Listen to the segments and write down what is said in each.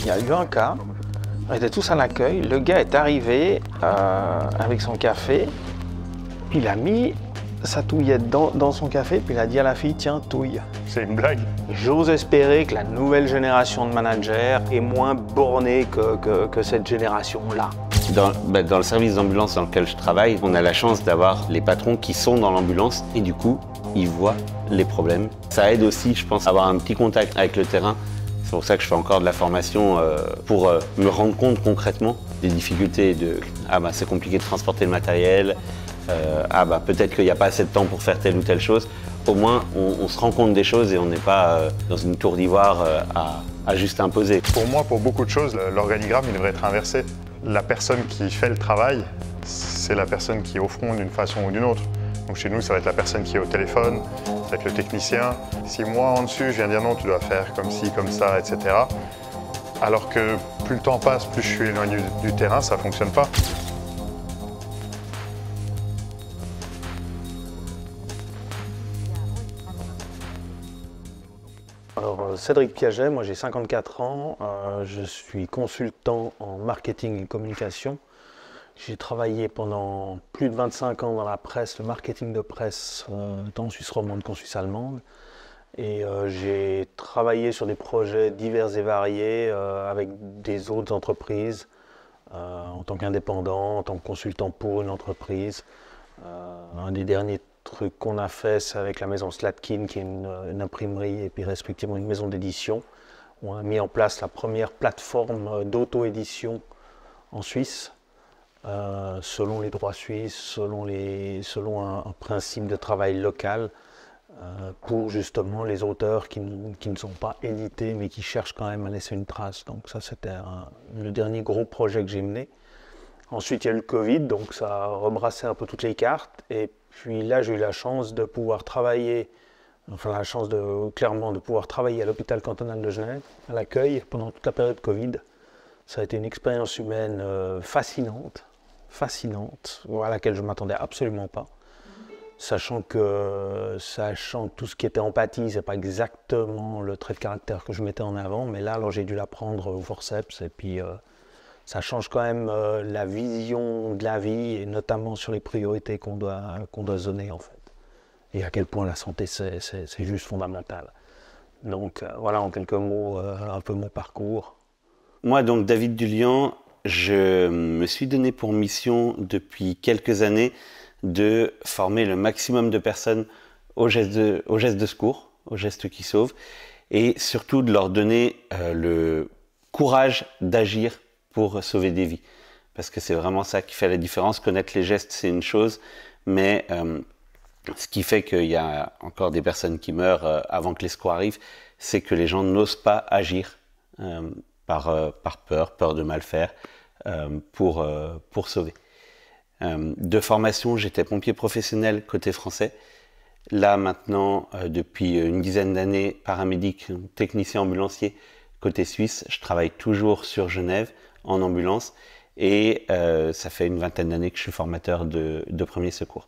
il y a eu un cas, on était tous à l'accueil, le gars est arrivé euh, avec son café, il a mis sa touillette dans, son café, puis il a dit à la fille, tiens, touille. C'est une blague. J'ose espérer que la nouvelle génération de managers est moins bornée que, cette génération-là. Dans, bah, dans le service d'ambulance dans lequel je travaille, on a la chance d'avoir les patrons qui sont dans l'ambulance et du coup, ils voient les problèmes. Ça aide aussi, je pense, à avoir un petit contact avec le terrain c'est pour ça que je fais encore de la formation euh, pour euh, me rendre compte concrètement des difficultés de ah bah, c'est compliqué de transporter le matériel, euh, ah bah peut-être qu'il n'y a pas assez de temps pour faire telle ou telle chose. Au moins on, se rend compte des choses et on n'est pas dans une tour d'ivoire à, juste imposer. Pour moi, pour beaucoup de choses, l'organigramme il devrait être inversé. La personne qui fait le travail, c'est la personne qui est au front d'une façon ou d'une autre. Donc chez nous, ça va être la personne qui est au téléphone, avec le technicien. Si moi en dessus, je viens dire non, tu dois faire comme ci, comme ça, etc. Alors que plus le temps passe, plus je suis éloigné du terrain, ça ne fonctionne pas. Alors, euh, Cédric Piaget, moi j'ai 54 ans, euh, je suis consultant en marketing et communication. J'ai travaillé pendant plus de 25 ans dans la presse, le marketing de presse, euh, tant en Suisse romande qu'en Suisse allemande. Et euh, j'ai travaillé sur des projets divers et variés euh, avec des autres entreprises, en tant qu'indépendant, en tant que consultant pour une entreprise. un des derniers trucs qu'on a fait, c'est avec la maison Slatkin, qui est une, une imprimerie et puis respectivement une maison d'édition. On a mis en place la première plateforme d'auto-édition en Suisse euh, selon les droits suisses, selon, un, principe de travail local, euh, pour justement les auteurs qui, ne sont pas édités, mais qui cherchent quand même à laisser une trace. Donc ça, c'était le dernier gros projet que j'ai mené. Ensuite, il y a eu le Covid, donc ça a rebrassé un peu toutes les cartes. Et puis là, j'ai eu la chance de pouvoir travailler, enfin la chance clairement, de pouvoir travailler à l'hôpital cantonal de Genève, à l'accueil, pendant toute la période Covid. Ça a été une expérience humaine euh, fascinante fascinante à laquelle je m'attendais absolument pas. Sachant que, sachant tout ce qui était empathie, n'est pas exactement le trait de caractère que je mettais en avant, mais là, alors j'ai dû l'apprendre au forceps et puis euh, ça change quand même euh, la vision de la vie et notamment sur les priorités qu'on doit, qu'on doit en fait. Et à quel point la santé c'est juste fondamental. Donc euh, voilà en quelques mots un peu mon parcours. Moi donc David Dulian, je me suis donné pour mission depuis quelques années de former le maximum de personnes aux gestes de, secours, aux gestes qui sauvent, et surtout de leur donner euh, le courage d'agir pour sauver des vies. Parce que c'est vraiment ça qui fait la différence. Connaître les gestes, c'est une chose, mais euh, ce qui fait qu'il y a encore des personnes qui meurent euh, avant que les secours arrivent, c'est que les gens n'osent pas agir euh, par, peur, peur de mal faire, euh, pour, euh, pour sauver. de formation, j'étais pompier professionnel côté français. Là maintenant, depuis une dizaine d'années, paramédic, technicien ambulancier côté suisse. Je travaille toujours sur Genève en ambulance et ça fait une vingtaine d'années que je suis formateur de, de premiers secours.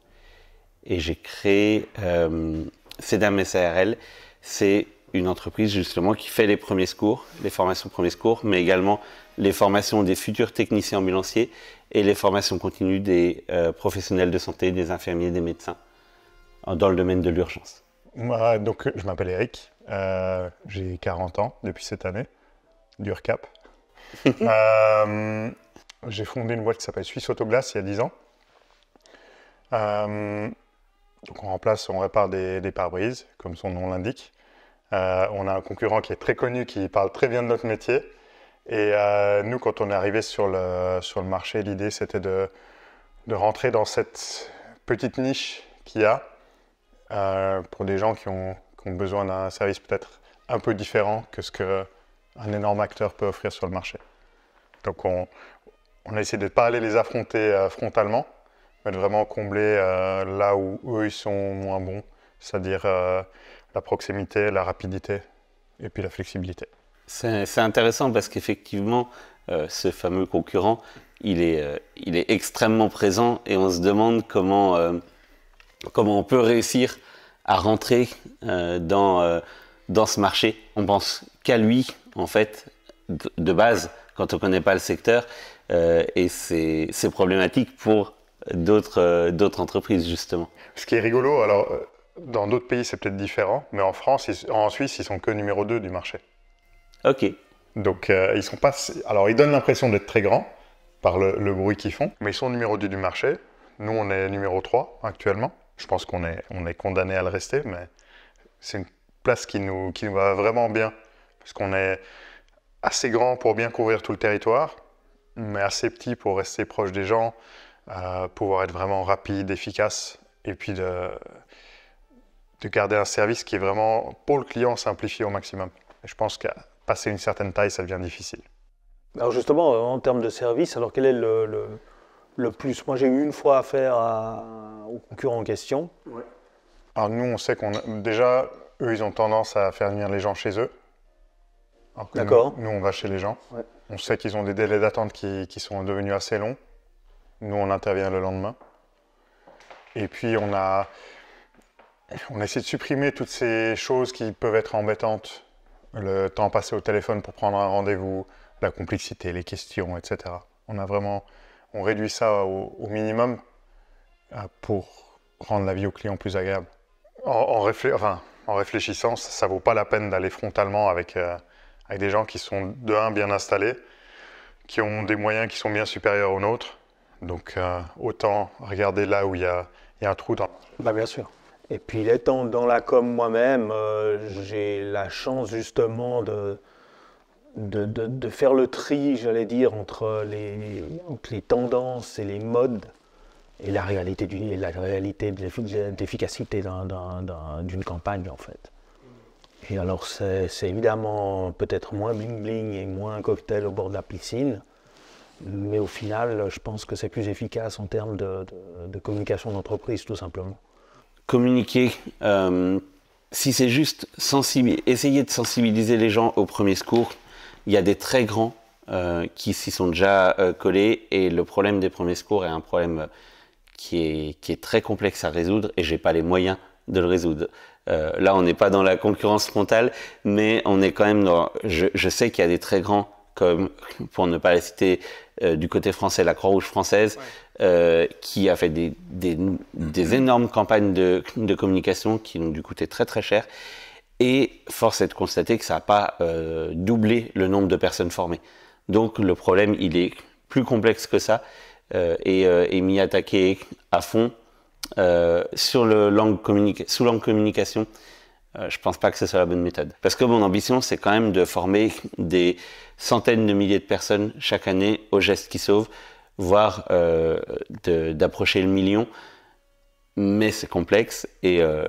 Et j'ai créé euh, CEDAM SARL. C'est une entreprise justement qui fait les premiers secours, les formations premiers secours, mais également les formations des futurs techniciens ambulanciers et les formations continues des euh, professionnels de santé, des infirmiers, des médecins euh, dans le domaine de l'urgence. donc, je m'appelle Eric, euh, j'ai 40 ans depuis cette année, d'URCAP. euh, j'ai fondé une boîte qui s'appelle Suisse Autoglace il y a 10 ans. donc on remplace, on répare des pare-brises, comme son nom l'indique. Euh, on a un concurrent qui est très connu, qui parle très bien de notre métier. Et euh, nous, quand on est arrivé sur le, sur le marché, l'idée c'était de, rentrer dans cette petite niche qu'il y a euh, pour des gens qui ont, besoin d'un service peut-être un peu différent que ce qu'un énorme acteur peut offrir sur le marché. Donc on, on a essayé de ne pas aller les affronter frontalement, mais de vraiment combler là où eux ils sont moins bons, c'est-à-dire la proximité, la rapidité et puis la flexibilité. C'est intéressant parce qu'effectivement, euh, ce fameux concurrent, il est, euh, il est extrêmement présent et on se demande comment, euh, comment on peut réussir à rentrer dans, dans ce marché. On pense qu'à lui, en fait, de, base, quand on ne connaît pas le secteur, et c'est problématique pour d'autres entreprises, justement. Ce qui est rigolo, alors dans d'autres pays, c'est peut-être différent, mais en France, en Suisse, ils sont que numéro 2 du marché. Ok. Donc, euh, ils sont pas. Alors, ils donnent l'impression d'être très grands par le, bruit qu'ils font, mais ils sont numéro 2 du marché. Nous, on est numéro 3 actuellement. Je pense qu'on est, on est condamné à le rester, mais c'est une place qui nous, qui nous va vraiment bien. Parce qu'on est assez grand pour bien couvrir tout le territoire, mais assez petit pour rester proche des gens, euh, pouvoir être vraiment rapide, efficace, et puis de de garder un service qui est vraiment pour le client simplifié au maximum. Et je pense qu'à passer une certaine taille, ça devient difficile. Alors justement, euh, en termes de service, alors quel est le, plus Moi, j'ai eu une fois affaire faire au concurrent en question. Alors nous, on sait qu'on déjà, eux, ils ont tendance à faire venir les gens chez eux. D'accord. Nous, on va chez les gens. On sait qu'ils ont des délais d'attente qui, qui, sont devenus assez longs. Nous, on intervient le lendemain. Et puis, on a, on essaie de supprimer toutes ces choses qui peuvent être embêtantes. Le temps passé au téléphone pour prendre un rendez-vous, la complexité, les questions, etc. On a vraiment, on réduit ça au, minimum euh, pour rendre la vie au client plus agréable. En, réfléchissant, ça, ne vaut pas la peine d'aller frontalement avec, euh, avec des gens qui sont de un bien installés, qui ont des moyens qui sont bien supérieurs aux nôtres. Donc euh, autant regarder là où il y a, un trou bah, bien sûr. Et puis, étant dans la com moi-même, euh, j'ai la chance justement de, de, de, faire le tri, j'allais dire, entre les, les, tendances et les modes et la réalité, du, la réalité de l'efficacité d'une campagne, en fait. Et alors, c'est évidemment peut-être moins bling-bling et moins cocktail au bord de la piscine, mais au final, je pense que c'est plus efficace en termes de, de communication d'entreprise, tout simplement communiquer, euh, si c'est juste essayer de sensibiliser les gens au premier secours, il y a des très grands euh, qui s'y sont déjà euh, collés et le problème des premiers secours est un problème qui est, qui est très complexe à résoudre et j'ai pas les moyens de le résoudre. là, on n'est pas dans la concurrence frontale, mais on est quand même dans. je, sais qu'il y a des très grands comme, pour ne pas la citer, du côté français, la Croix-Rouge française, euh, qui a fait des, énormes campagnes de, communication qui ont dû coûter très très cher. Et force est de constater que ça n'a pas euh, doublé le nombre de personnes formées. Donc le problème, il est plus complexe que ça euh, et, m'y attaquer à fond sur le sous langue communication. je pense pas que ce soit la bonne méthode. Parce que mon ambition, c'est quand même de former des centaines de milliers de personnes chaque année au geste qui sauve, voire euh, d'approcher le million, mais c'est complexe et euh,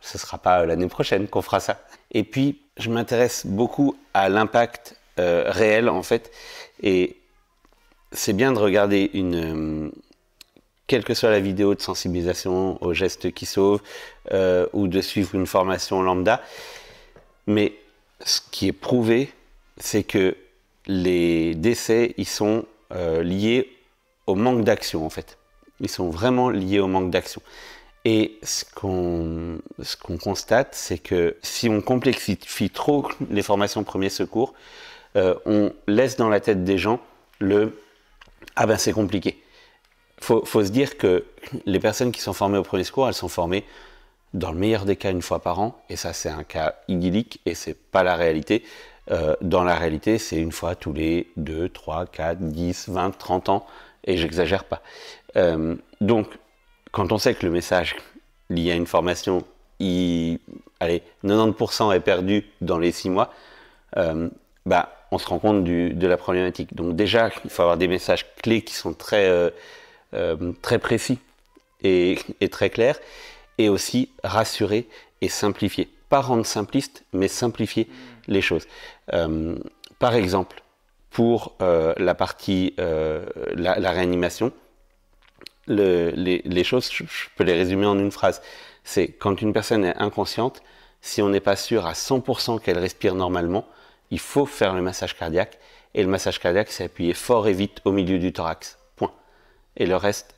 ce ne sera pas l'année prochaine qu'on fera ça. Et puis, je m'intéresse beaucoup à l'impact euh, réel en fait, et c'est bien de regarder une quelle que soit la vidéo de sensibilisation aux gestes qui sauvent ou de suivre une formation lambda. Mais ce qui est prouvé, c'est que les décès, ils sont euh, liés au manque d'action en fait. Ils sont vraiment liés au manque d'action. Et ce qu'on ce qu'on constate, c'est que si on complexifie trop les formations premiers secours, euh, on laisse dans la tête des gens le ah ben c'est compliqué. Faut faut se dire que les personnes qui sont formées au premier secours, elles sont formées dans le meilleur des cas une fois par an, et ça c'est un cas idyllique et c'est pas la réalité. Euh, dans la réalité, c'est une fois tous les 2, 3, 4, 10, 20, 30 ans, et j'exagère pas. Euh, donc, quand on sait que le message lié à une formation, allez, 90% est perdu dans les 6 mois, euh, bah, on se rend compte de la problématique. Donc déjà, il faut avoir des messages clés qui sont très, très précis et, et très clairs, et aussi rassurer et simplifier. Pas rendre simpliste, mais simplifier les choses. Euh, par exemple, pour euh, la partie euh, la, réanimation, les, choses, je, peux les résumer en une phrase. C'est quand une personne est inconsciente, si on n'est pas sûr à 100% qu'elle respire normalement, il faut faire le massage cardiaque. Et le massage cardiaque, c'est appuyer fort et vite au milieu du thorax. Point. Et le reste,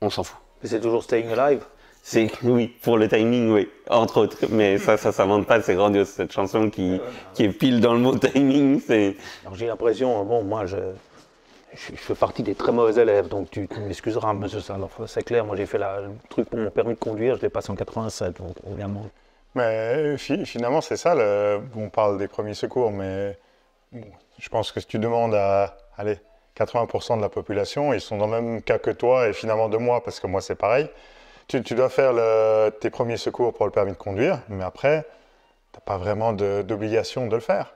on s'en fout. Mais C'est toujours staying alive c'est oui, pour le timing, oui, entre autres. Mais ça, ça s'invente pas, c'est grandiose cette chanson qui, est pile dans le mot timing. C'est. J'ai l'impression, bon, moi, je, fais partie des très mauvais élèves, donc tu, m'excuseras, monsieur ça C'est clair, moi, j'ai fait le truc pour mon permis de conduire, je l'ai passé en 87, donc évidemment. Mais euh, finalement, c'est ça. on parle des premiers secours, mais je pense que si tu demandes à, allez, 80% de la population, ils sont dans le même cas que toi et finalement de moi, parce que moi, c'est pareil tu, dois faire tes premiers secours pour le permis de conduire, mais après, tu n'as pas vraiment d'obligation de, le faire.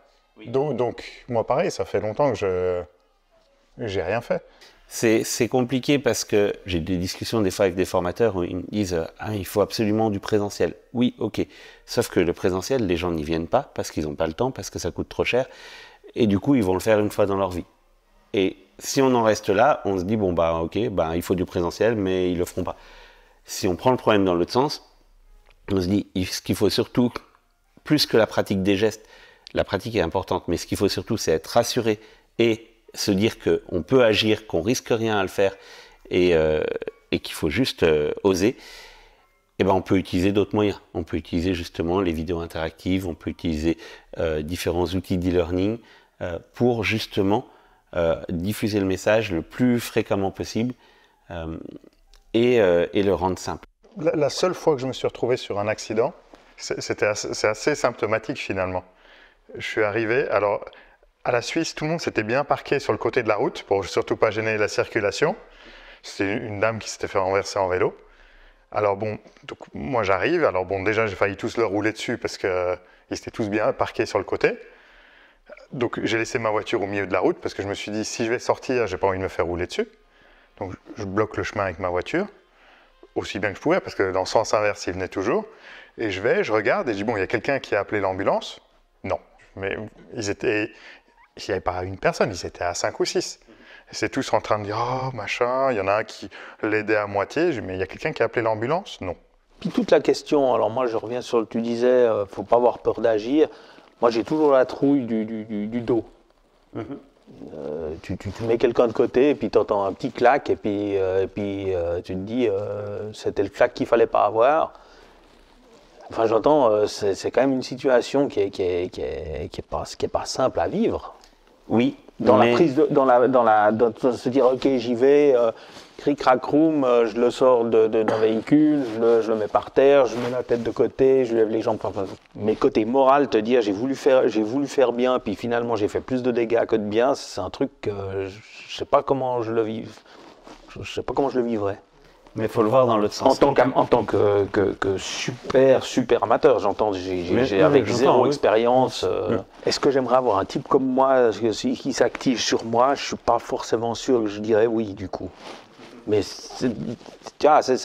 Donc, moi, pareil, ça fait longtemps que je n'ai rien fait. C'est compliqué parce que j'ai des discussions des fois avec des formateurs où ils me disent hein, il faut absolument du présentiel. Oui, ok. Sauf que le présentiel, les gens n'y viennent pas parce qu'ils n'ont pas le temps, parce que ça coûte trop cher. Et du coup, ils vont le faire une fois dans leur vie. Et si on en reste là, on se dit bon, bah ok, bah, il faut du présentiel, mais ils ne le feront pas si on prend le problème dans l'autre sens, on se dit ce qu'il faut surtout, plus que la pratique des gestes, la pratique est importante, mais ce qu'il faut surtout, c'est être rassuré et se dire qu'on peut agir, qu'on risque rien à le faire et, euh, qu'il faut juste euh, oser. Eh ben, on peut utiliser d'autres moyens. On peut utiliser justement les vidéos interactives, on peut utiliser euh, différents outils d'e-learning pour justement diffuser le message le plus fréquemment possible euh, et, le rendre simple. La, seule fois que je me suis retrouvé sur un accident, c'était assez, symptomatique finalement. Je suis arrivé, alors à la Suisse, tout le monde s'était bien parqué sur le côté de la route pour surtout pas gêner la circulation. C'était une dame qui s'était fait renverser en vélo. Alors bon, moi j'arrive. Alors bon, déjà j'ai failli tous leur rouler dessus parce qu'ils euh, étaient tous bien parqués sur le côté. Donc j'ai laissé ma voiture au milieu de la route parce que je me suis dit si je vais sortir, j'ai pas envie de me faire rouler dessus. Donc je bloque le chemin avec ma voiture, aussi bien que je pouvais, parce que dans le sens inverse, il venait toujours. Et je vais, je regarde et je dis, bon, il y a quelqu'un qui a appelé l'ambulance Non. Mais ils étaient, il n'y avait pas une personne, ils étaient à 5 ou 6. C'est tous en train de dire, oh machin, il y en a un qui l'aidait à moitié. Je dis, mais il y a quelqu'un qui a appelé l'ambulance Non. Puis toute la question, alors moi je reviens sur le, tu disais, euh, faut pas avoir peur d'agir. Moi j'ai toujours la trouille du, dos. Mhm. Euh, tu, mets quelqu'un de côté et puis tu entends un petit claque et puis, euh, et puis euh, tu te dis c'était le claque qu'il fallait pas avoir. Enfin j'entends, c'est, quand même une situation qui n'est qui est, qui est, qui est, pas, qui est pas simple à vivre. Oui, dans la prise de, dans la dans la se dire ok j'y vais euh, cric crac room euh, je le sors de, de d'un véhicule je le, je le, mets par terre je mets la tête de côté je lève les jambes enfin, mais côté moral te dire j'ai voulu faire j'ai voulu faire bien puis finalement j'ai fait plus de dégâts que de bien c'est un truc que je, sais pas comment je le vis je, sais pas comment je le vivrais mais il faut le voir dans l'autre sens. En tant, en tant que, super, super amateur, j'entends, j'ai avec zéro expérience. Euh, est-ce que j'aimerais avoir un type comme moi qui s'active sur moi Je ne suis pas forcément sûr que je dirais oui, du coup. Mais c'est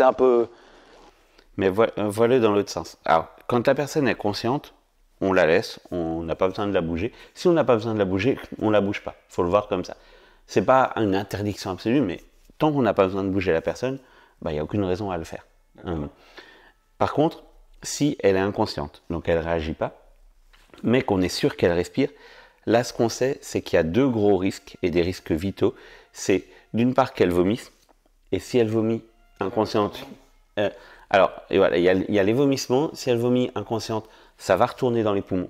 un peu. Mais voilà euh, dans l'autre sens. Alors, quand la personne est consciente, on la laisse, on n'a pas besoin de la bouger. Si on n'a pas besoin de la bouger, on la bouge pas. faut le voir comme ça. C'est pas une interdiction absolue, mais tant qu'on n'a pas besoin de bouger la personne, bah, il n'y a aucune raison à le faire. Hum. Par contre, si elle est inconsciente, donc elle ne réagit pas, mais qu'on est sûr qu'elle respire, là ce qu'on sait, c'est qu'il y a deux gros risques et des risques vitaux. C'est d'une part qu'elle vomisse, et si elle vomit inconsciente, euh, alors voilà, il y, a les vomissements, si elle vomit inconsciente, ça va retourner dans les poumons,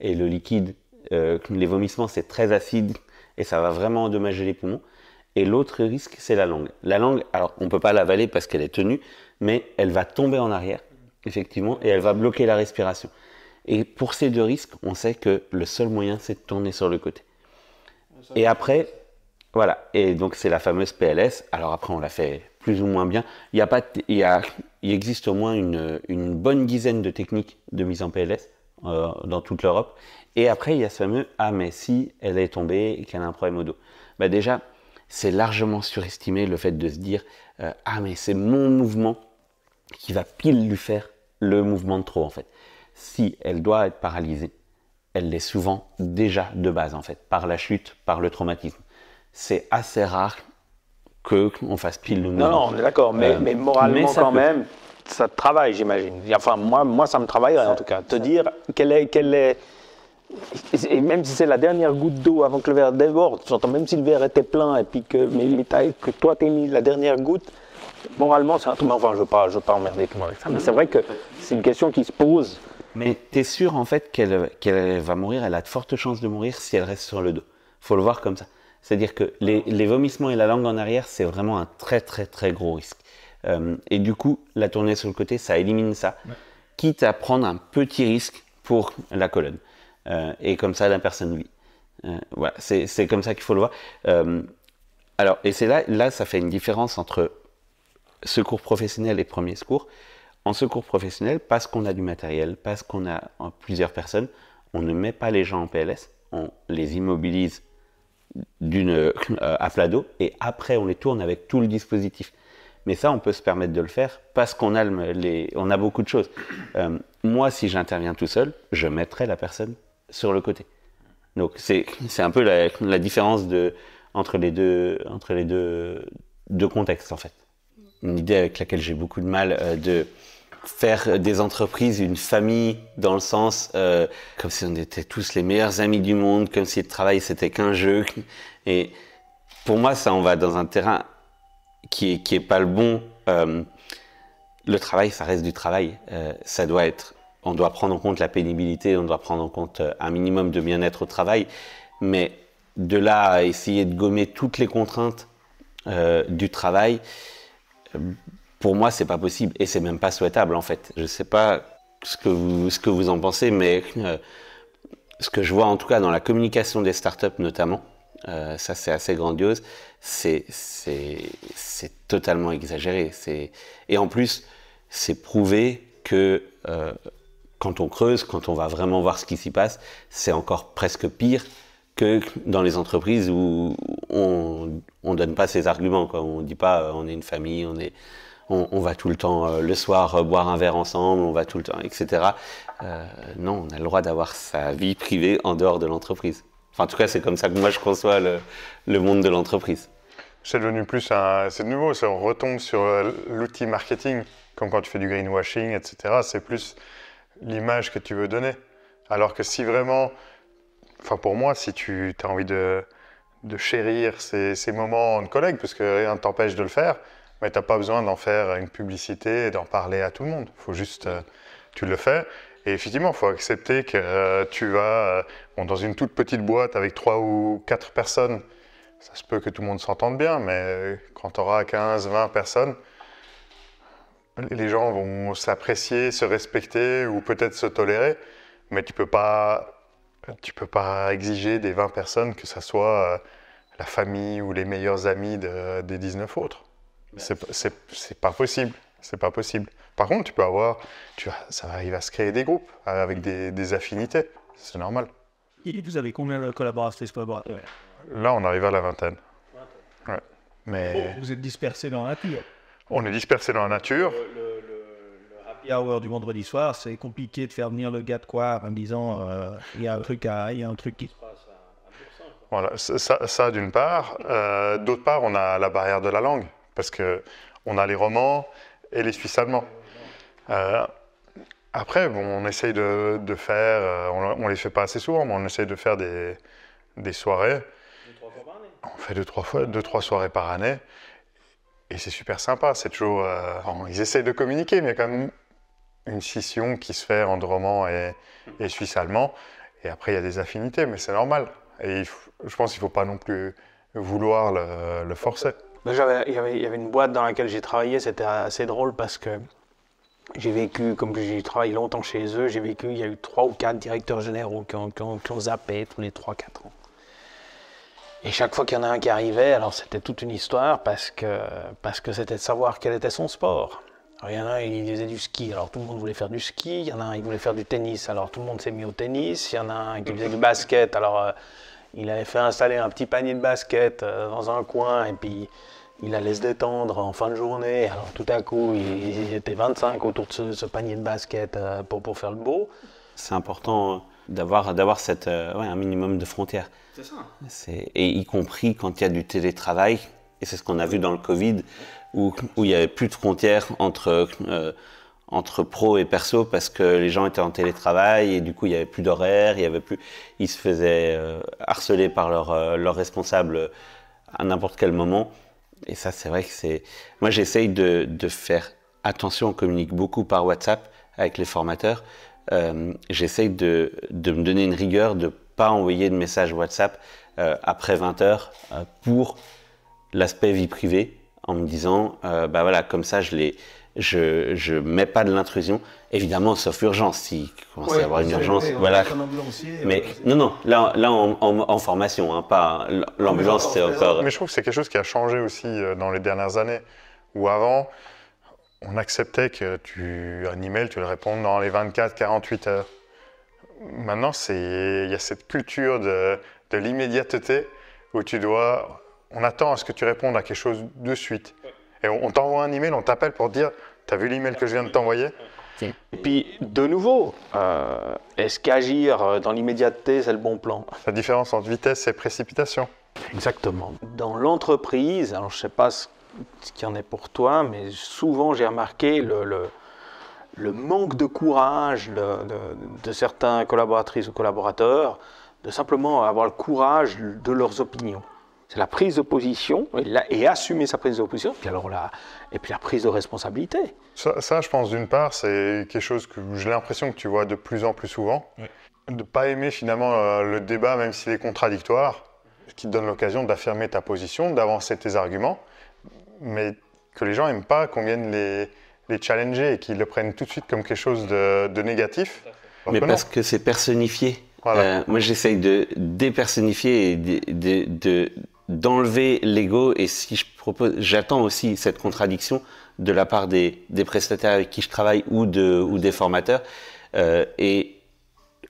et le liquide, euh, les vomissements c'est très acide, et ça va vraiment endommager les poumons. Et l'autre risque, c'est la langue. La langue, alors on ne peut pas l'avaler parce qu'elle est tenue, mais elle va tomber en arrière, effectivement, et elle va bloquer la respiration. Et pour ces deux risques, on sait que le seul moyen, c'est de tourner sur le côté. Et après, voilà. Et donc, c'est la fameuse PLS. Alors après, on la fait plus ou moins bien. Il, y a pas il, y a, il existe au moins une, bonne dizaine de techniques de mise en PLS euh, dans toute l'Europe. Et après, il y a ce fameux « Ah, mais si elle est tombée et qu'elle a un problème au dos bah ». Déjà, c'est largement surestimé le fait de se dire euh, ah mais c'est mon mouvement qui va pile lui faire le mouvement de trop en fait. Si elle doit être paralysée, elle l'est souvent déjà de base en fait par la chute, par le traumatisme. C'est assez rare que on fasse pile le Non, non on est d'accord, mais, euh, mais, moralement quand même, ça travaille, j'imagine. Enfin, moi, moi, ça me travaille en tout cas. Te dire quelle est, quel est et même si c'est la dernière goutte d'eau avant que le verre déborde, j'entends même si le verre était plein et puis que, mais, que toi t'es mis la dernière goutte, moralement c'est un Enfin, je veux pas, je veux pas emmerder tout le monde avec ça, mais c'est vrai que c'est une question qui se pose. Mais tu es sûr en fait qu'elle va mourir, elle a de fortes chances de mourir si elle reste sur le dos. faut le voir comme ça. C'est-à-dire que les, vomissements et la langue en arrière, c'est vraiment un très très très gros risque. Euh, et du coup, la tournée sur le côté, ça élimine ça, quitte à prendre un petit risque pour la colonne. Euh, et comme ça la personne vit. Euh, voilà, c'est comme ça qu'il faut le voir. Euh, alors, et c'est là, là, ça fait une différence entre secours professionnel et premier secours. En secours professionnel, parce qu'on a du matériel, parce qu'on a plusieurs personnes, on ne met pas les gens en PLS, on les immobilise d'une à plat d'eau et après on les tourne avec tout le dispositif. Mais ça, on peut se permettre de le faire parce qu'on a, on a beaucoup de choses. moi, si j'interviens tout seul, je mettrai la personne sur le côté. Donc c'est un peu la, différence de, entre les deux entre les deux, contextes en fait. Une idée avec laquelle j'ai beaucoup de mal euh, de faire des entreprises une famille dans le sens euh, comme si on était tous les meilleurs amis du monde, comme si le travail c'était qu'un jeu. Et pour moi ça on va dans un terrain qui est, qui est pas le bon. Euh, le travail ça reste du travail, ça doit être on doit prendre en compte la pénibilité, on doit prendre en compte euh, un minimum de bien-être au travail, mais de là à essayer de gommer toutes les contraintes euh, du travail, euh, pour moi, c'est pas possible et c'est même pas souhaitable en fait. Je sais pas ce que vous, ce que vous en pensez, mais ce que je vois en tout cas dans la communication des startups notamment, ça c'est assez grandiose, c'est totalement exagéré. Et en plus, c'est prouvé que quand on creuse, quand on va vraiment voir ce qui s'y passe, c'est encore presque pire que dans les entreprises où on ne donne pas ces arguments. Quoi. On ne dit pas euh, on est une famille, on, est, on, va tout le temps euh, le soir euh, boire un verre ensemble, on va tout le temps, etc. non, on a le droit d'avoir sa vie privée en dehors de l'entreprise. Enfin, en tout cas, c'est comme ça que moi je conçois le, monde de l'entreprise. C'est devenu plus un. C'est nouveau, on retombe sur l'outil marketing, comme quand tu fais du greenwashing, etc. C'est plus l'image que tu veux donner. Alors que si vraiment, enfin pour moi, si tu as envie de, chérir ces, moments de collègue, parce que rien ne t'empêche de le faire, mais tu n'as pas besoin d'en faire une publicité et d'en parler à tout le monde. Il faut juste, euh, tu le fais. Et effectivement, il faut accepter que euh, tu vas euh, dans une toute petite boîte avec trois ou quatre personnes. Ça se peut que tout le monde s'entende bien, mais quand tu auras 15, 20 personnes, les gens vont s'apprécier, se respecter ou peut-être se tolérer, mais tu peux tu peux pas exiger des 20 personnes que ça soit euh, la famille ou les meilleurs amis des 19 autres. C'est pas possible. C'est pas possible. Par contre, tu peux avoir, tu ça arrive à se créer des groupes euh, avec des, affinités. C'est normal. Et vous avez combien de collaborateurs Là, on arrive à la vingtaine. Mais... vous êtes dispersés dans la pire on est dispersé dans la nature. Le, happy hour du vendredi soir, c'est compliqué de faire venir le gars de quoi en disant euh, il y a un truc à, y a un truc qui passe. voilà, ça, d'une part. Euh, d'autre part, on a la barrière de la langue, parce que on a les romans et les Suisses allemands. Euh, après, bon, on essaye de, faire, on, ne les fait pas assez souvent, mais on essaye de faire des, soirées. On fait deux trois, deux, trois soirées par année. Et c'est super sympa, c'est toujours... Euh, ils essayent de communiquer, mais il y a quand même une scission qui se fait entre roman et, suisse-allemand. Et après, il y a des affinités, mais c'est normal. Et je pense qu'il ne faut pas non plus vouloir le, forcer. Il y, avait, une boîte dans laquelle j'ai travaillé, c'était assez drôle parce que j'ai vécu, comme j'ai travaillé longtemps chez eux, j'ai vécu, il y a eu trois ou quatre directeurs généraux qui ont, zappé tous les trois, quatre ans. Et chaque fois qu'il y en a un qui arrivait, alors c'était toute une histoire parce que parce que c'était de savoir quel était son sport. Alors, il y en a un, il faisait du ski, alors tout le monde voulait faire du ski. Il y en a un, il voulait faire du tennis, alors tout le monde s'est mis au tennis. Il y en a un qui faisait du basket, alors euh, il avait fait installer un petit panier de basket euh, dans un coin et puis il allait se détendre en fin de journée. Alors tout à coup, il, était 25 autour de ce, panier de basket euh, pour, pour faire le beau. C'est important hein d'avoir d'avoir cette euh, un minimum de frontières. C'est ça. et y compris quand il y a du télétravail et c'est ce qu'on a vu dans le Covid où où il y avait plus de frontières entre euh, entre pro et perso parce que les gens étaient en télétravail et du coup il y avait plus d'horaire, il y avait plus ils se faisaient euh, harceler par leurs euh, leur responsables à n'importe quel moment et ça c'est vrai que c'est moi j'essaye de de faire attention, on communique beaucoup par WhatsApp avec les formateurs euh, j'essaye de, me donner une rigueur de pas envoyer de message WhatsApp euh, après 20 heures euh, pour l'aspect vie privée en me disant bah voilà comme ça je les je, mets pas de l'intrusion évidemment sauf urgence si commence à y avoir une urgence voilà mais non non là là en, formation hein, pas l'ambulance c'est encore mais je trouve que c'est quelque chose qui a changé aussi dans les dernières années ou avant on acceptait que tu un email, tu le répondes dans les 24, 48 heures. Maintenant, il y a cette culture de, l'immédiateté où tu dois, on attend à ce que tu répondes à quelque chose de suite. Et on, t'envoie un email, on t'appelle pour dire, t'as vu l'email que je viens de t'envoyer puis, de nouveau, euh, est-ce qu'agir euh, dans l'immédiateté, c'est le bon plan La différence entre vitesse et précipitation. Exactement. Dans l'entreprise, alors je ne sais pas ce ce qui en est pour toi, mais souvent j'ai remarqué le, manque de courage de, certains collaboratrices ou collaborateurs de simplement avoir le courage de leurs opinions. C'est la prise de position et, assumer sa prise de position, alors et puis la prise de responsabilité. Ça, je pense, d'une part, c'est quelque chose que j'ai l'impression que tu vois de plus en plus souvent. De ne pas aimer finalement euh, le débat, même s'il est contradictoire, ce qui te donne l'occasion d'affirmer ta position, d'avancer tes arguments mais que les gens n'aiment pas, qu'on vienne les, les challenger et qu'ils le prennent tout de suite comme quelque chose de, de négatif. Mais parce que c'est personnifié. Euh, moi, j'essaye de dépersonnifier et d'enlever de, l'ego. Et si je propose, j'attends aussi cette contradiction de la part des, des, prestataires avec qui je travaille ou, de, ou des formateurs. Euh, et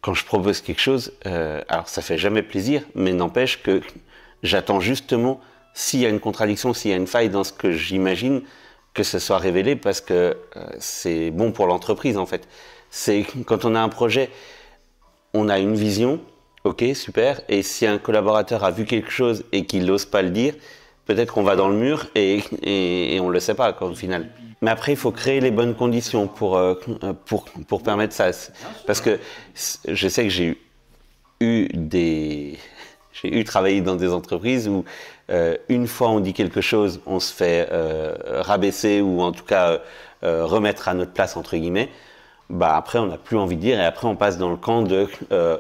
quand je propose quelque chose, euh, alors ça fait jamais plaisir, mais n'empêche que j'attends justement s'il y a une contradiction, s'il y a une faille dans ce que j'imagine, que ce soit révélé parce que euh, c'est bon pour l'entreprise en fait. C'est quand on a un projet, on a une vision, ok, super, et si un collaborateur a vu quelque chose et qu'il n'ose pas le dire, peut-être qu'on va dans le mur et, on ne le sait pas au final. Mais après, il faut créer les bonnes conditions euh, pour, pour, permettre ça. Parce que je sais que j'ai eu, eu des... J'ai eu travaillé dans des entreprises où euh, une fois on dit quelque chose, on se fait euh, rabaisser ou en tout cas euh, remettre à notre place entre guillemets, bah après on n'a plus envie de dire et après on passe dans le camp de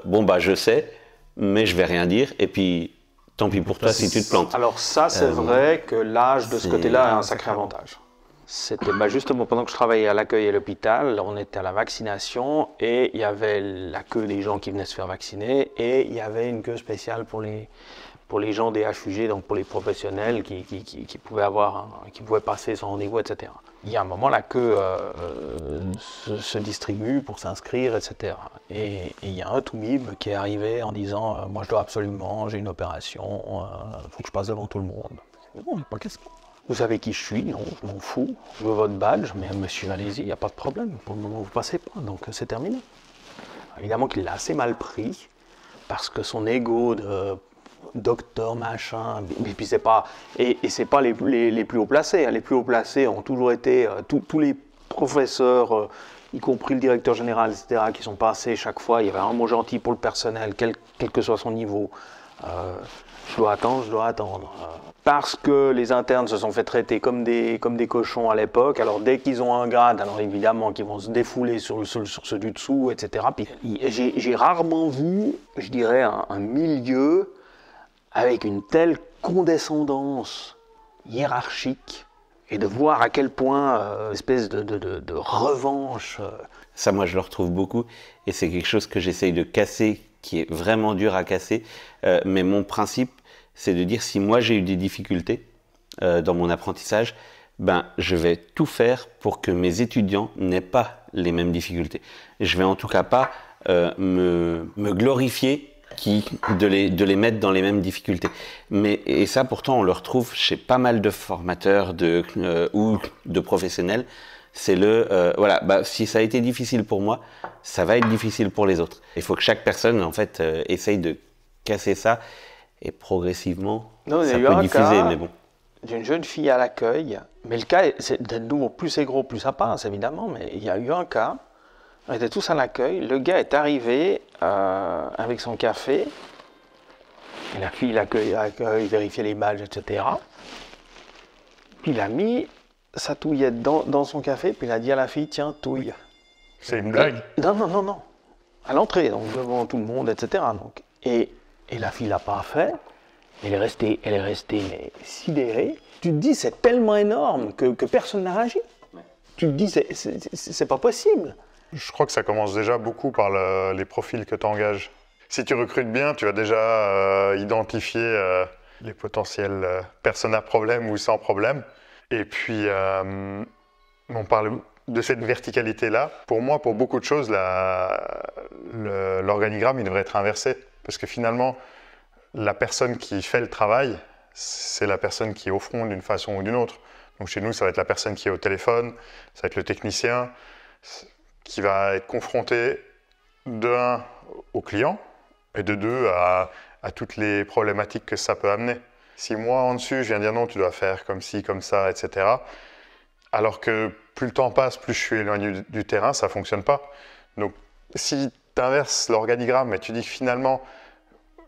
bon bah je sais, mais je vais rien dire et puis tant pis pour toi si tu te plantes. Alors ça c'est vrai que l'âge de ce côté-là a un sacré avantage. C'était bah, justement pendant que je travaillais à l'accueil à l'hôpital, on était à la vaccination et il y avait la queue des gens qui venaient se faire vacciner et il y avait une queue spéciale pour les pour les gens des HUG, donc pour les professionnels qui, qui, pouvaient, avoir, qui pouvaient passer son rendez-vous, etc. Il y a un moment, la queue euh, euh, se, distribue pour s'inscrire, etc. Et, il y a un toumib qui est arrivé en disant euh, Moi, je dois absolument, j'ai une opération, il faut que je passe devant tout le monde. Bon, pas que Vous savez qui je suis Non, je m'en fous. Je veux votre badge, mais monsieur, allez-y, il n'y a pas de problème. Pour le moment, vous passez pas, donc c'est terminé. Évidemment qu'il l'a assez mal pris, parce que son ego de docteur machin, et puis c'est pas, et, c'est pas les, les, plus haut placés. Hein. Les plus haut placés ont toujours été euh, tous les professeurs, euh, y compris le directeur général, etc., qui sont passés chaque fois. Il y avait un mot gentil pour le personnel, quel, que soit son niveau. Euh, je dois attendre, je dois attendre. Parce que les internes se sont fait traiter comme des, comme des cochons à l'époque, alors dès qu'ils ont un grade, alors évidemment qu'ils vont se défouler sur, le, sur, sur ceux du dessous, etc. Puis j'ai rarement vu, je dirais, un milieu avec une telle condescendance hiérarchique et de voir à quel point, euh, espèce de, revanche. Euh, Ça, moi, je le retrouve beaucoup et c'est quelque chose que j'essaye de casser, qui est vraiment dur à casser. Euh, mais mon principe, c'est de dire si moi j'ai eu des difficultés dans mon apprentissage, ben, je vais tout faire pour que mes étudiants n'aient pas les mêmes difficultés. Je vais en tout cas pas me glorifier qui, de, les, de les mettre dans les mêmes difficultés. Mais, et ça, pourtant, on le retrouve chez pas mal de formateurs euh, ou de professionnels. C'est le, euh, voilà, bah, si ça a été difficile pour moi, ça va être difficile pour les autres. Il faut que chaque personne, en fait, euh, essaye de casser ça et progressivement, non, ça peut diffuser, mais bon. D'une jeune fille à l'accueil, mais le cas, c'est de nouveau, plus hein, c'est gros, plus ça passe, évidemment, mais il y a eu un cas on était tous à l'accueil. Le gars est arrivé euh, avec son café. Et la fille l'accueille, accueille, vérifie les badges, etc. Puis il a mis sa touillette dans, son café, puis il a dit à la fille Tiens, touille. C'est une blague euh, Non, non, non, non. À l'entrée, donc devant tout le monde, etc. Donc. Et, et la fille l'a pas fait. Elle est restée, elle est restée sidérée. Tu te dis, c'est tellement énorme que, que personne n'a réagi. Tu te dis, c'est pas possible. Je crois que ça commence déjà beaucoup par les profils que tu engages. Si tu recrutes bien, tu as déjà euh, identifié euh, les potentiels euh, personnes à problème ou sans problème. Et puis, on parle de cette verticalité-là. Pour moi, pour beaucoup de choses, l'organigramme, il devrait être inversé. Parce que finalement, la personne qui fait le travail, c'est la personne qui est au front d'une façon ou d'une autre. Donc chez nous, ça va être la personne qui est au téléphone, ça va être le technicien qui va être confronté de un, au client et de deux à, toutes les problématiques que ça peut amener. Si moi en dessus je viens dire non, tu dois faire comme ci, comme ça, etc. Alors que plus le temps passe, plus je suis éloigné du, terrain, ça fonctionne pas. Donc si tu inverses l'organigramme et tu dis que finalement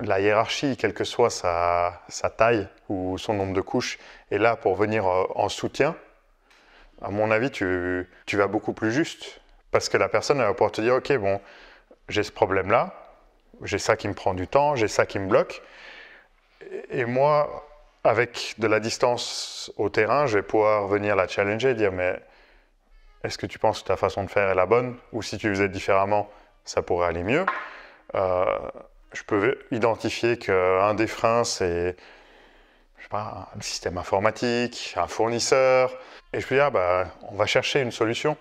la hiérarchie, quelle que soit sa, sa taille ou son nombre de couches, est là pour venir euh, en soutien, à mon avis, tu, tu vas beaucoup plus juste. Parce que la personne va pouvoir te dire, OK, bon, j'ai ce problème-là, j'ai ça qui me prend du temps, j'ai ça qui me bloque. Et moi, avec de la distance au terrain, je vais pouvoir venir la challenger et dire, mais est-ce que tu penses que ta façon de faire est la bonne Ou si tu faisais différemment, ça pourrait aller mieux. Euh, je peux identifier qu'un des freins, c'est je sais pas, un système informatique, un fournisseur. Et je peux dire, ah, bah, on va chercher une solution.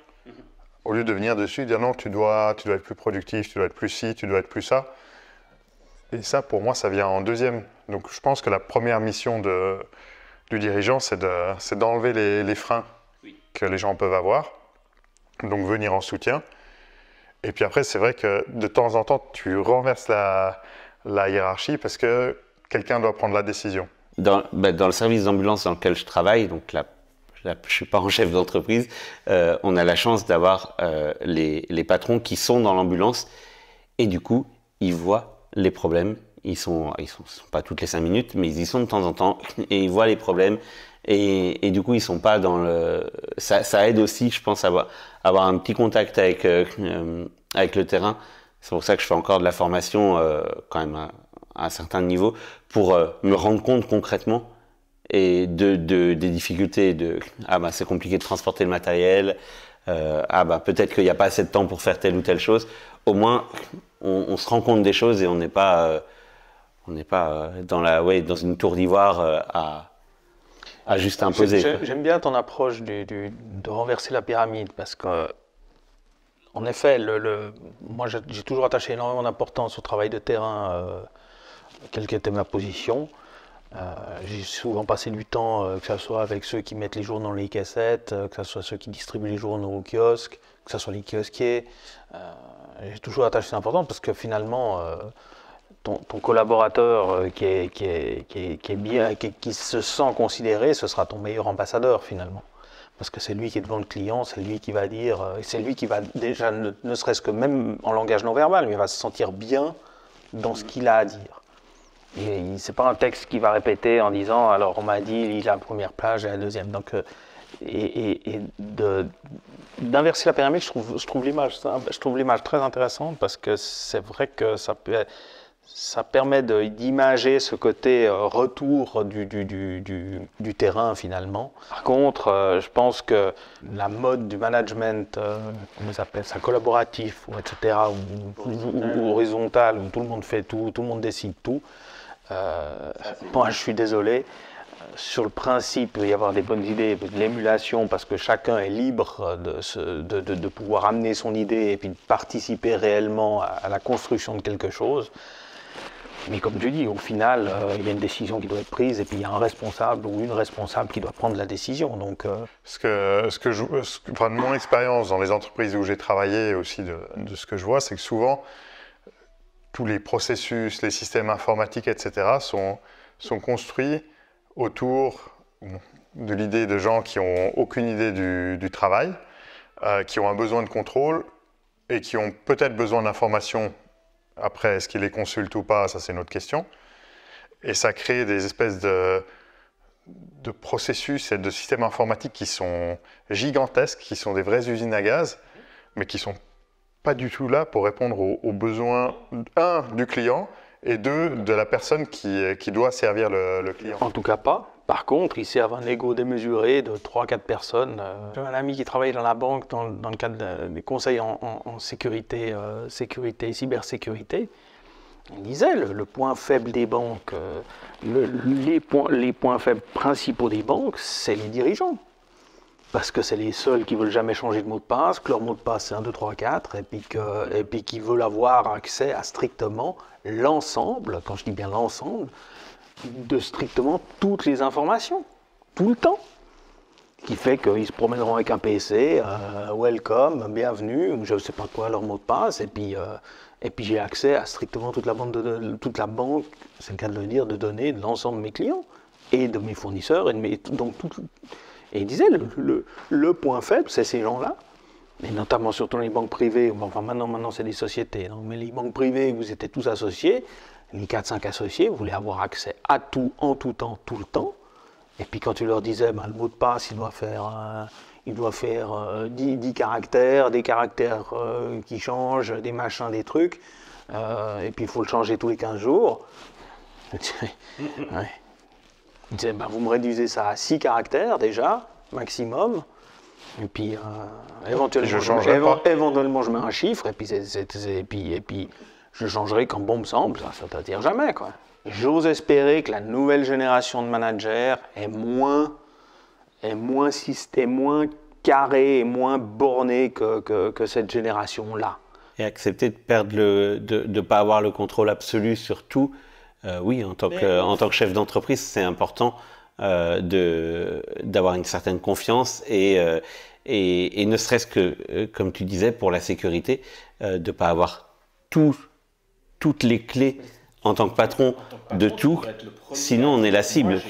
Au lieu de venir dessus et dire non, tu dois, tu dois être plus productif, tu dois être plus ci, tu dois être plus ça. Et ça, pour moi, ça vient en deuxième. Donc je pense que la première mission de, du dirigeant, c'est d'enlever les, les, freins que les gens peuvent avoir. Donc venir en soutien. Et puis après, c'est vrai que de temps en temps, tu renverses la, la hiérarchie parce que quelqu'un doit prendre la décision. Dans, ben, dans le service d'ambulance dans lequel je travaille, donc la je ne suis pas en chef d'entreprise, euh, on a la chance d'avoir euh, les, patrons qui sont dans l'ambulance et du coup, ils voient les problèmes. Ils sont, ils sont, pas toutes les cinq minutes, mais ils y sont de temps en temps et ils voient les problèmes. Et, du coup, ils sont pas dans le. Ça, aide aussi, je pense, à avoir, un petit contact avec, euh, avec le terrain. C'est pour ça que je fais encore de la formation quand même à un certain niveau pour me rendre compte concrètement et de, des difficultés de ah bah c'est compliqué de transporter le matériel, euh, ah bah peut-être qu'il n'y a pas assez de temps pour faire telle ou telle chose. Au moins, on, se rend compte des choses et on n'est pas euh, on n'est pas euh, dans la ouais, dans une tour d'ivoire à à juste imposer. J'aime bien ton approche du, de renverser la pyramide parce que en effet, le, moi j'ai toujours attaché énormément d'importance au travail de terrain, euh, quelle qu'était ma position. Euh, j'ai souvent passé du temps, euh, que ce soit avec ceux qui mettent les journaux dans les cassettes, euh, que ce soit ceux qui distribuent les journaux au kiosque, que ce soit les kiosquiers. j'ai toujours attaché c'est important parce que finalement, ton, collaborateur qui, est, qui, se sent considéré, ce sera ton meilleur ambassadeur finalement. Parce que c'est lui qui est devant le client, c'est lui qui va dire, c'est lui qui va déjà, ne, serait-ce que même en langage non verbal, mais il va se sentir bien dans ce qu'il a à dire. Et n'est pas un texte qui va répéter en disant alors on m'a dit a la première page et la deuxième. Donc, euh, et, d'inverser la pyramide, je trouve, je trouve l'image, je trouve l'image très intéressante parce que c'est vrai que ça permet d'imager ce côté euh, retour du, terrain finalement. Par contre, euh, je pense que la mode du management, on appelle ça, collaboratif, ou etc., ou horizontal, où tout le monde fait tout, tout le monde décide tout, moi, euh, je suis désolé euh, sur le principe, il peut y avoir des bonnes idées, de l'émulation, parce que chacun est libre de, de, pouvoir amener son idée et puis de participer réellement à, la construction de quelque chose. Mais comme tu dis, au final, euh, il y a une décision qui doit être prise et puis il y a un responsable ou une responsable qui doit prendre la décision. Donc, ce que, ce que je, enfin, de mon expérience dans les entreprises où j'ai travaillé aussi de ce que je vois, c'est que souvent, tous les processus, les systèmes informatiques, etc., sont, sont construits autour de l'idée de gens qui n'ont aucune idée du, travail, euh, qui ont un besoin de contrôle et qui ont peut-être besoin d'informations. Après, est-ce qu'ils les consultent ou pas, ça c'est une autre question. Et ça crée des espèces de, de processus et de systèmes informatiques qui sont gigantesques, qui sont des vraies usines à gaz, mais qui sont pas du tout là pour répondre aux, besoins, un, du client, et deux, de la personne qui, doit servir le, client. En tout cas pas. Par contre, ils servent un ego démesuré de trois quatre personnes. Euh. J'ai un ami qui travaille dans la banque dans, le cadre des conseils en, sécurité, euh, sécurité, cybersécurité. Il disait le, point faible des banques, euh, les, les points faibles principaux des banques, c'est les dirigeants parce que c'est les seuls qui veulent jamais changer de mot de passe, que leur mot de passe c'est 1, 2, 3, 4, et puis qu'ils veulent avoir accès à strictement l'ensemble, quand je dis bien l'ensemble, de strictement toutes les informations, tout le temps. Ce qui fait qu'ils se promèneront avec un PC, euh, welcome, bienvenue, je ne sais pas quoi leur mot de passe, et puis, euh, j'ai accès à strictement toute la, bande de, toute la banque, c'est le cas de le dire, de données de l'ensemble de mes clients, et de mes fournisseurs, et de mes, donc tout et il disait, le, point faible, c'est ces gens-là, et notamment surtout les banques privées, enfin maintenant, maintenant c'est des sociétés, mais les banques privées, vous étiez tous associés, les 4-5 associés vous voulez avoir accès à tout, en tout temps, tout le temps. Et puis quand tu leur disais, bah, le mot de passe, il doit faire, euh, il doit faire 10, euh, caractères, des caractères euh, qui changent, des machins, des trucs, et puis il faut le changer tous les 15 jours. ouais. Vous disait, ben, vous me réduisez ça à 6 caractères déjà, maximum. Et puis, euh, éventuellement, je, change. éventuellement, je mets un chiffre, et puis, et puis, et puis je changerai quand bon me semble. Ça ne t'attire jamais, quoi. J'ose espérer que la nouvelle génération de managers est moins, est moins, est moins carré et moins borné que, que, cette génération-là. Et accepter de perdre le, de ne pas avoir le contrôle absolu sur tout, euh, oui, en tant, que, chef d'entreprise, c'est important euh, d'avoir une certaine confiance et, euh, et, ne serait-ce que, comme tu disais, pour la sécurité, de ne pas avoir toutes les clés en tant que patron, de tout, sinon on est la cible.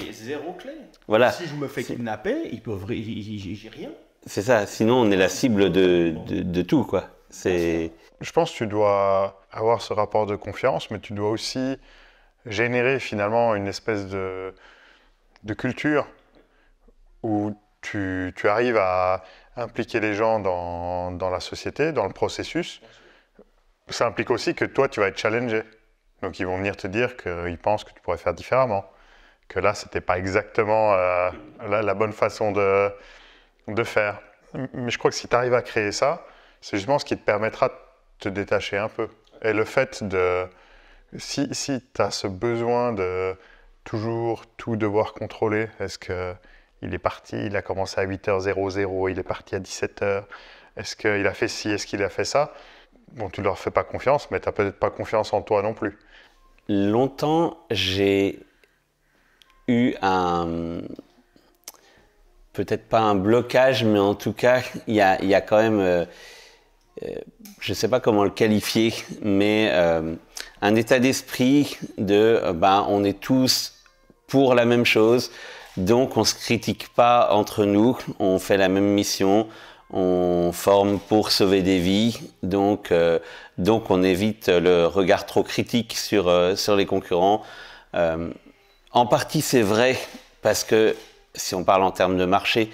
Voilà. Si je me fais kidnapper, ils peuvent, j'ai rien. C'est ça, sinon on est la cible de, tout, quoi. Je pense que tu dois avoir ce rapport de confiance, mais tu dois aussi générer finalement une espèce de, de culture où tu, tu, arrives à impliquer les gens dans, dans la société, dans le processus. Ça implique aussi que toi, tu vas être challengé. Donc ils vont venir te dire qu'ils pensent que tu pourrais faire différemment, que là, c'était pas exactement euh, la, la, bonne façon de, de, faire. Mais je crois que si tu arrives à créer ça, c'est justement ce qui te permettra de te détacher un peu. Et le fait de, si, si tu as ce besoin de toujours tout devoir contrôler, est-ce qu'il est parti, il a commencé à 8h00, il est parti à 17h, est-ce qu'il a fait ci, est-ce qu'il a fait ça Bon, tu ne leur fais pas confiance, mais tu n'as peut-être pas confiance en toi non plus. Longtemps, j'ai eu un, peut-être pas un blocage, mais en tout cas, il y a, y a, quand même, euh, euh, je ne sais pas comment le qualifier, mais euh, un état d'esprit de euh, ben, on est tous pour la même chose, donc on se critique pas entre nous, on fait la même mission, on forme pour sauver des vies, donc, euh, donc on évite le regard trop critique sur, euh, sur les concurrents. en partie c'est vrai, parce que si on parle en termes de marché,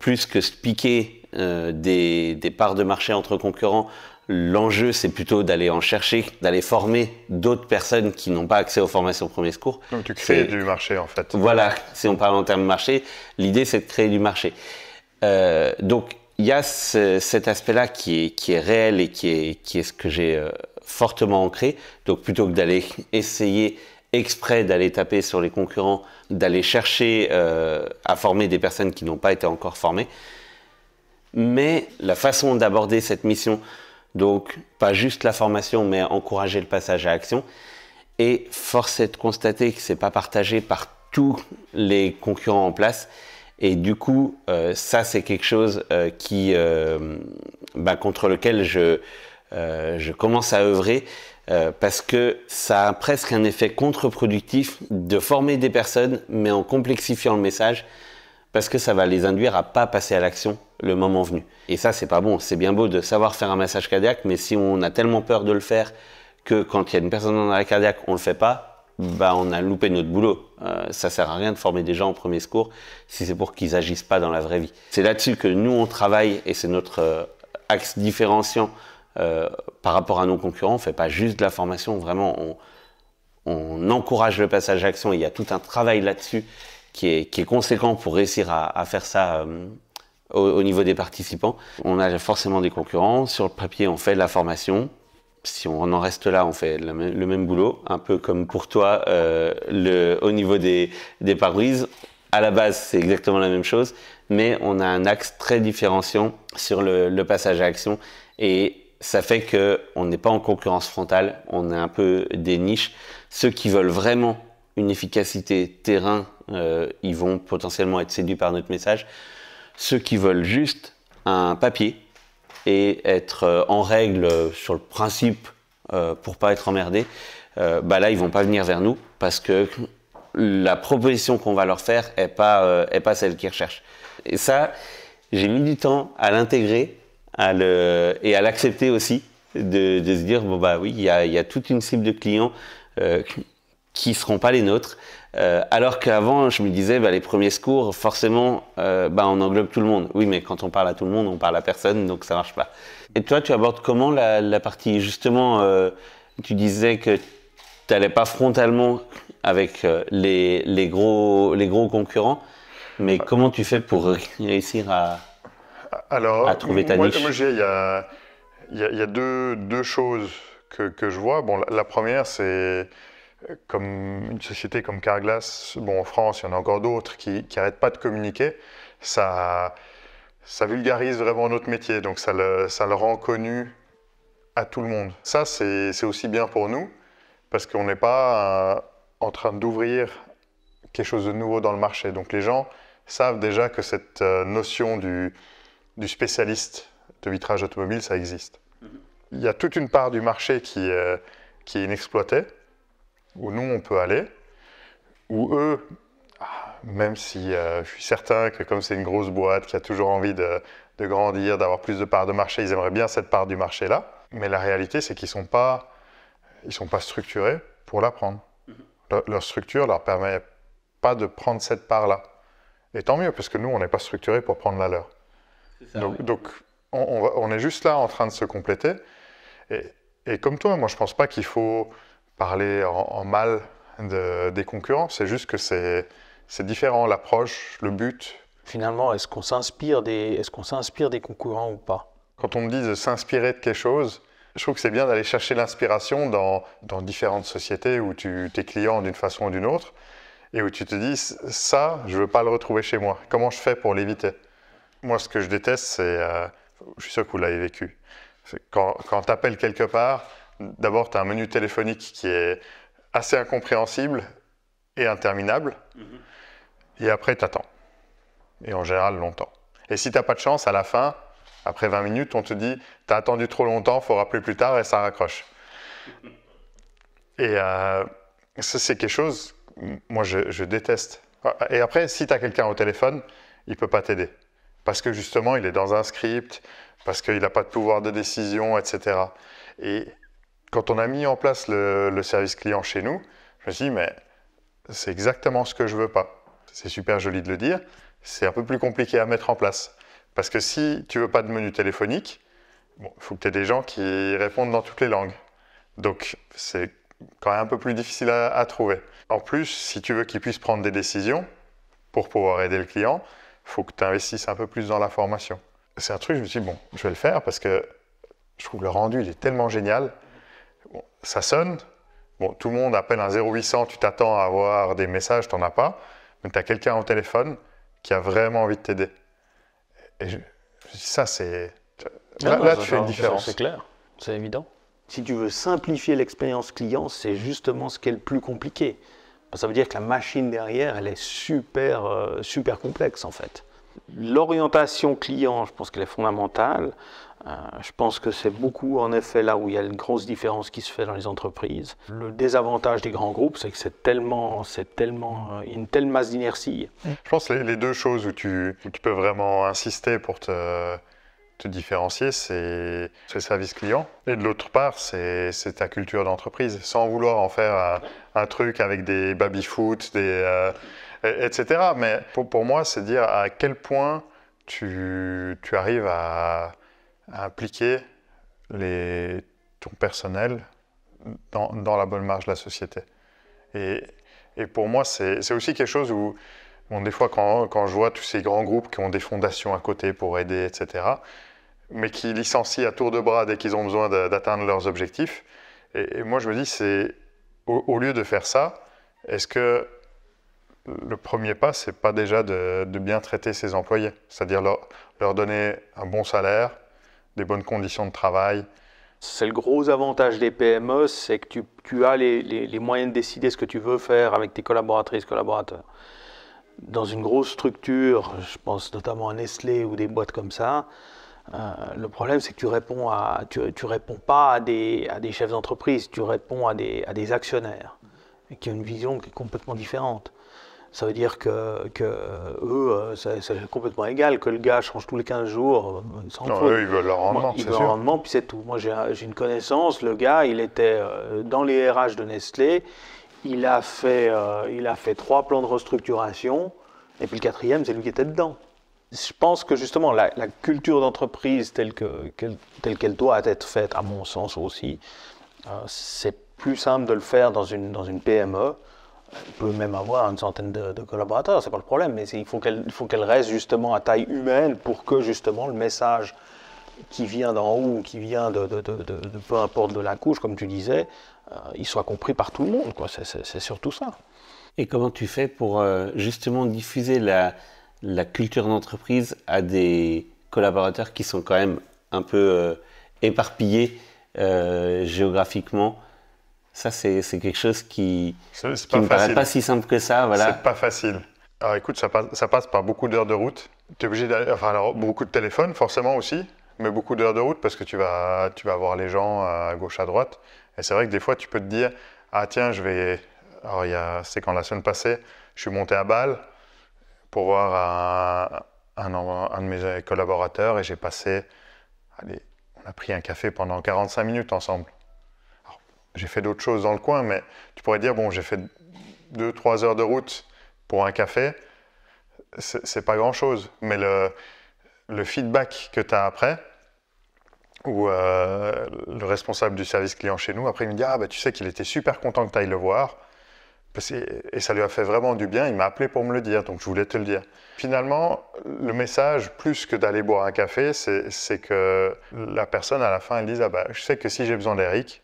plus que se piquer des, des parts de marché entre concurrents, L'enjeu, c'est plutôt d'aller en chercher, d'aller former d'autres personnes qui n'ont pas accès aux formations premiers secours. Donc tu crées du marché en fait. Voilà, si on parle en termes de marché, l'idée c'est de créer du marché. Euh, donc il y a cet aspect-là qui est, qui est réel et qui est, ce que j'ai euh, fortement ancré. Donc plutôt que d'aller essayer exprès d'aller taper sur les concurrents, d'aller chercher euh, à former des personnes qui n'ont pas été encore formées, mais la façon d'aborder cette mission, donc, pas juste la formation, mais encourager le passage à l'action Et force est de constater que ce n'est pas partagé par tous les concurrents en place. Et du coup, euh, ça, c'est quelque chose euh, qui, euh, bah, contre lequel je, je, commence à œuvrer parce que ça a presque un effet contre-productif de former des personnes, mais en complexifiant le message, parce que ça va les induire à pas passer à l'action le moment venu. Et ça, c'est pas bon. C'est bien beau de savoir faire un massage cardiaque, mais si on a tellement peur de le faire que quand il y a une personne en arrêt cardiaque, on le fait pas, bah on a loupé notre boulot. Euh, ça sert à rien de former des gens en premier secours si c'est pour qu'ils agissent pas dans la vraie vie. C'est là-dessus que nous on travaille et c'est notre euh, axe différenciant euh, par rapport à nos concurrents. On fait pas juste de la formation, vraiment on, on encourage le passage à l'action. Il y a tout un travail là-dessus qui est, qui est conséquent pour réussir à, à faire ça euh, au, niveau des participants. On a forcément des concurrents. Sur le papier, on fait de la formation. Si on en reste là, on fait le, même boulot, un peu comme pour toi euh, le, au niveau des, des pare-brises. À la base, c'est exactement la même chose, mais on a un axe très différenciant sur le, le passage à action et ça fait que on n'est pas en concurrence frontale, on est un peu des niches. Ceux qui veulent vraiment une efficacité terrain euh, ils vont potentiellement être séduits par notre message. Ceux qui veulent juste un papier et être euh, en règle sur le principe euh, pour pas être emmerdés, bah là ils vont pas venir vers nous parce que la proposition qu'on va leur faire est pas est pas celle qu'ils recherchent. Et ça, j'ai mis du temps à l'intégrer et à l'accepter aussi, de, se dire bon bah oui, il y a, toute une cible de clients qui qui seront pas les nôtres, euh, alors qu'avant, je me disais, bah, les premiers secours, forcément, euh, bah, on englobe tout le monde. Oui, mais quand on parle à tout le monde, on parle à personne, donc ça marche pas. Et toi, tu abordes comment la, partie, justement, euh, tu disais que tu n'allais pas frontalement avec les, gros, les gros concurrents, mais ah. comment tu fais pour réussir à, alors, à trouver ta niche il y a, y a, y a deux, choses que, je vois. Bon, la première, c'est comme une société comme Carglass, bon, en France, il y en a encore d'autres qui n'arrêtent pas de communiquer, ça, ça vulgarise vraiment notre métier, donc ça le, rend connu à tout le monde. Ça, c'est aussi bien pour nous, parce qu'on n'est pas euh, en train d'ouvrir quelque chose de nouveau dans le marché. Donc les gens savent déjà que cette euh, notion du, spécialiste de vitrage automobile, ça existe. Mm-hmm. Il y a toute une part du marché qui, euh, qui est inexploitée où nous on peut aller, où eux, ah, même si euh, je suis certain que comme c'est une grosse boîte qui a toujours envie de, grandir, d'avoir plus de parts de marché, ils aimeraient bien cette part du marché-là, mais la réalité c'est qu'ils ne sont, pas, ils sont pas structurés pour la prendre. Mm-hmm. leur structure ne leur permet pas de prendre cette part-là. Et tant mieux, parce que nous, on n'est pas structuré pour prendre la leur. donc, on, est juste là en train de se compléter. Et, et comme toi, moi, je ne pense pas qu'il faut parler en, mal des concurrents, c'est juste que c'est différent, l'approche, le but. Finalement, est-ce qu'on s'inspire des, est des concurrents ou pas Quand on me dit de s'inspirer de quelque chose, je trouve que c'est bien d'aller chercher l'inspiration dans, différentes sociétés où tu es client d'une façon ou d'une autre et où tu te dis ça, je veux pas le retrouver chez moi. Comment je fais pour l'éviter Moi, ce que je déteste, c'est, euh, je suis sûr que vous l'avez vécu, quand, quand tu appelles quelque part, d'abord, tu as un menu téléphonique qui est assez incompréhensible et interminable. Mhm. Et après, tu attends. Et en général, longtemps. Et si tu n'as pas de chance, à la fin, après 20 minutes, on te dit « tu as attendu trop longtemps, faut rappeler plus tard » et ça raccroche. Et euh, c'est quelque chose, moi, je, je déteste. Et après, si tu as quelqu'un au téléphone, il ne peut pas t'aider. Parce que justement, il est dans un script, parce qu'il n'a pas de pouvoir de décision, etc quand on a mis en place le, service client chez nous, je me suis dit, mais c'est exactement ce que je veux pas. C'est super joli de le dire, c'est un peu plus compliqué à mettre en place. Parce que si tu veux pas de menu téléphonique, il faut que tu aies des gens qui répondent dans toutes les langues. Donc c'est quand même un peu plus difficile à, à trouver. En plus, si tu veux qu'ils puissent prendre des décisions pour pouvoir aider le client, il faut que tu investisses un peu plus dans la formation. C'est un truc, je me suis dit, bon, je vais le faire parce que je trouve le rendu, il est tellement génial ça sonne. Bon, tout le monde appelle un 0800, tu t'attends à avoir des messages, tu n'en as pas. Mais tu as quelqu'un au téléphone qui a vraiment envie de t'aider. Et ça, c'est. Ah là, tu fais une différence. C'est clair, c'est évident. Si tu veux simplifier l'expérience client, c'est justement ce qui est le plus compliqué. Ça veut dire que la machine derrière, elle est super, euh, super complexe en fait. L'orientation client, je pense qu'elle est fondamentale. Euh, je pense que c'est beaucoup, en effet, là où il y a une grosse différence qui se fait dans les entreprises. Le désavantage des grands groupes, c'est que c'est tellement, c'est tellement euh, une telle masse d'inertie. Je pense que les deux choses où tu, peux vraiment insister pour te, te différencier, c'est le service client. Et de l'autre part, c'est ta culture d'entreprise. Sans vouloir en faire un, truc avec des baby-foot, des, euh, etc. Mais pour, moi, c'est dire à quel point tu arrives à à impliquer les, ton personnel dans, dans, la bonne marge de la société. Et, et pour moi, c'est aussi quelque chose où, des fois, quand, quand, je vois tous ces grands groupes qui ont des fondations à côté pour aider, etc., mais qui licencient à tour de bras dès qu'ils ont besoin d'atteindre leurs objectifs, et, moi, je me dis, c'est au, lieu de faire ça, est-ce que le premier pas, c'est pas déjà de, de, bien traiter ses employés, c'est-à-dire leur donner un bon salaire, des bonnes conditions de travail. C'est le gros avantage des PME, c'est que tu, as les, moyens de décider ce que tu veux faire avec tes collaboratrices, collaborateurs. Dans une grosse structure, je pense notamment à Nestlé ou des boîtes comme ça, euh, le problème c'est que tu réponds à, tu, réponds pas à des, chefs d'entreprise, tu réponds à des, actionnaires, qui ont une vision qui est complètement différente. Ça veut dire que, que euh, eux, c'est euh, complètement égal, que le gars change tous les 15 jours, euh, Non, eux, ils veulent leur rendement, Ils veulent rendement, puis c'est tout. Moi, j'ai une connaissance, le gars, il était dans les RH de Nestlé, il a fait, il a fait trois plans de restructuration, et puis le quatrième, c'est lui qui était dedans. Je pense que justement, la, culture d'entreprise telle qu'elle doit être faite, à mon sens aussi, c'est plus simple de le faire dans une, dans une PME peut même avoir une centaine de, de collaborateurs, c'est pas le problème, mais il faut qu'elle reste justement à taille humaine pour que justement le message qui vient d'en haut, qui vient de, peu importe de la couche, comme tu disais, euh, il soit compris par tout le monde. C'est surtout ça. Et comment tu fais pour euh, justement diffuser la, culture d'entreprise à des collaborateurs qui sont quand même un peu euh, éparpillés géographiquement ça, c'est quelque chose qui, ne me pas si simple que ça. Voilà. C'est pas facile. Alors écoute, ça passe, ça passe par beaucoup d'heures de route. Tu es obligé d'aller. Enfin, alors, beaucoup de téléphones, forcément aussi, mais beaucoup d'heures de route parce que tu vas, tu vas voir les gens à gauche, à droite. Et c'est vrai que des fois, tu peux te dire Ah, tiens, je vais. Alors, c'est quand la semaine passée, je suis monté à Bâle pour voir un, un de mes collaborateurs et j'ai passé. Allez, on a pris un café pendant 45 minutes ensemble j'ai fait d'autres choses dans le coin, mais tu pourrais dire, bon, j'ai fait 2-3 heures de route pour un café, c'est pas grand-chose. Mais le, le, feedback que tu as après, ou euh, le responsable du service client chez nous, après, il me dit, ah, bah, tu sais qu'il était super content que tu ailles le voir, et ça lui a fait vraiment du bien, il m'a appelé pour me le dire, donc je voulais te le dire. Finalement, le message, plus que d'aller boire un café, c'est que la personne à la fin, elle dise ah bah, Je sais que si j'ai besoin d'Eric,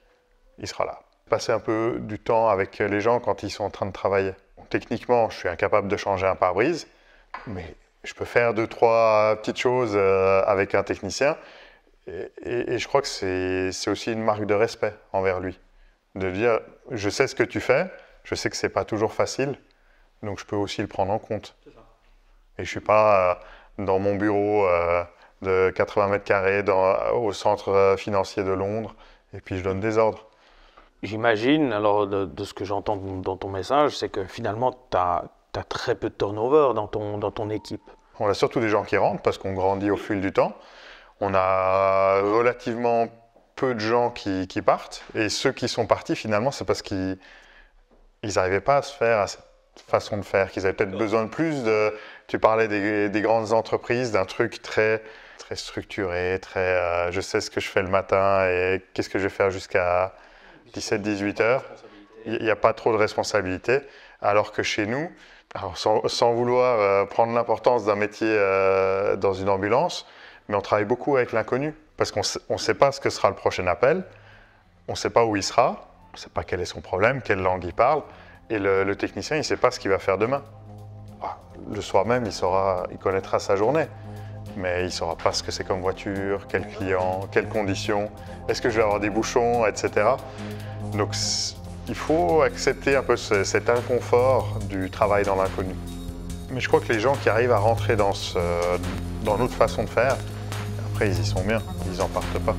il sera là. Passer un peu du temps avec les gens quand ils sont en train de travailler. Techniquement, je suis incapable de changer un pare-brise, mais je peux faire deux, trois petites choses euh, avec un technicien. Et, je crois que c'est aussi une marque de respect envers lui. De dire, je sais ce que tu fais, je sais que c'est pas toujours facile, donc je peux aussi le prendre en compte. Et je suis pas euh, dans mon bureau euh, de 80 mètres carrés au centre financier de Londres, et puis je donne des ordres. J'imagine, alors de, ce que j'entends dans ton message, c'est que finalement, tu as, très peu de turnover dans ton, dans ton équipe. On a surtout des gens qui rentrent parce qu'on grandit au fil du temps. On a relativement peu de gens qui, partent. Et ceux qui sont partis, finalement, c'est parce qu'ils n'arrivaient pas à se faire à cette façon de faire, qu'ils avaient peut-être besoin de plus. De, tu parlais des, grandes entreprises, d'un truc très très structuré, très euh, je sais ce que je fais le matin et qu'est-ce que je vais faire jusqu'à 17-18 heures, il n'y a pas trop de responsabilité. Alors que chez nous, sans, vouloir euh, prendre l'importance d'un métier euh, dans une ambulance, mais on travaille beaucoup avec l'inconnu, parce qu'on ne sait pas ce que sera le prochain appel, on ne sait pas où il sera, on ne sait pas quel est son problème, quelle langue il parle, et le, technicien, il ne sait pas ce qu'il va faire demain. Ah, le soir même, il, il connaîtra sa journée mais il ne saura pas ce que c'est comme voiture, quel client, quelles conditions, est-ce que je vais avoir des bouchons, etc. Donc il faut accepter un peu cet inconfort du travail dans l'inconnu. Mais je crois que les gens qui arrivent à rentrer dans, ce, dans notre façon de faire, après ils y sont bien, ils n'en partent pas.